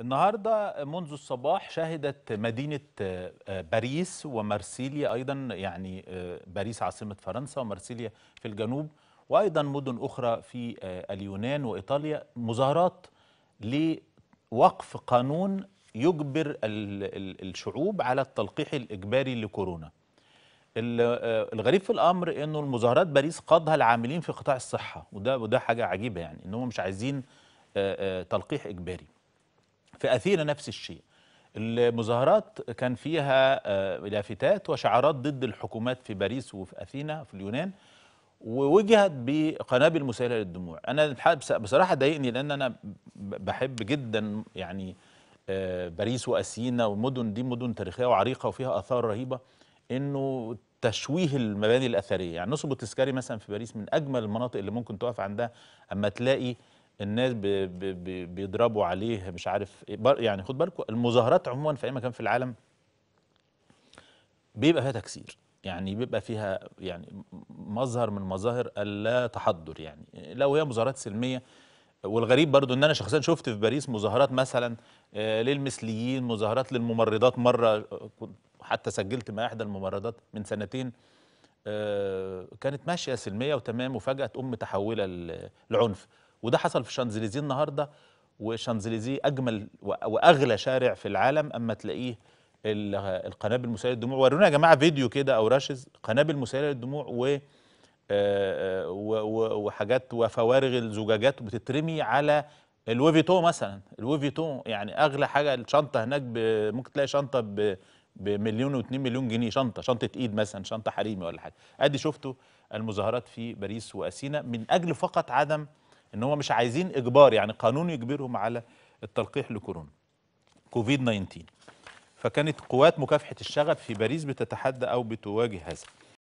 النهارده منذ الصباح شهدت مدينه آه، باريس ومارسيليا ايضا يعني آه، باريس عاصمه فرنسا ومارسيليا في الجنوب وايضا مدن اخرى في آه، اليونان وايطاليا مظاهرات لوقف قانون يجبر الشعوب على التلقيح الاجباري لكورونا الغريب في الامر انه المظاهرات باريس قادها العاملين في قطاع الصحه وده وده حاجه عجيبه يعني ان هم مش عايزين تلقيح اجباري في أثينا نفس الشيء المظاهرات كان فيها آه، لافتات وشعارات ضد الحكومات في باريس وفي أثينا في اليونان ووجهت بقنابل مسيله للدموع انا بصراحه ضايقني لان انا بحب جدا يعني آه، باريس واثينا والمدن دي مدن تاريخيه وعريقه وفيها اثار رهيبه انه تشويه المباني الاثريه يعني نصب التذكاري مثلا في باريس من اجمل المناطق اللي ممكن تقف عندها اما تلاقي الناس بي بي بيضربوا عليه مش عارف ايه يعني خد بالكم المظاهرات عموما في اي مكان في العالم بيبقى فيها تكسير يعني بيبقى فيها يعني مظهر من مظاهر اللا تحضر يعني لو هي مظاهرات سلميه والغريب برضو ان انا شخصيا شفت في باريس مظاهرات مثلا آه، للمثليين مظاهرات للممرضات مره حتى سجلت مع احدى الممرضات من سنتين آه، كانت ماشيه سلميه وتمام وفجاه تقوم متحوله للعنف وده حصل في شانزليزيه النهارده وشانزليزيه اجمل واغلى شارع في العالم اما تلاقيه القنابل المسيله للدموع ورونا يا جماعه فيديو كده او راشز قنابل مسيله للدموع آه، و وحاجات وفوارغ الزجاجات بتترمي على الويفيتو مثلا الويفيتو يعني اغلى حاجه الشنطه هناك ممكن تلاقي شنطه بمليون و2 مليون جنيه شنطه شنطه ايد مثلا شنطه حريمي ولا حاجه ادي شفتوا المظاهرات في باريس واسينا من اجل فقط عدم ان هم مش عايزين اجبار يعني قانون يجبرهم على التلقيح لكورونا كوفيد 19 فكانت قوات مكافحه الشغب في باريس بتتحدى او بتواجه هذا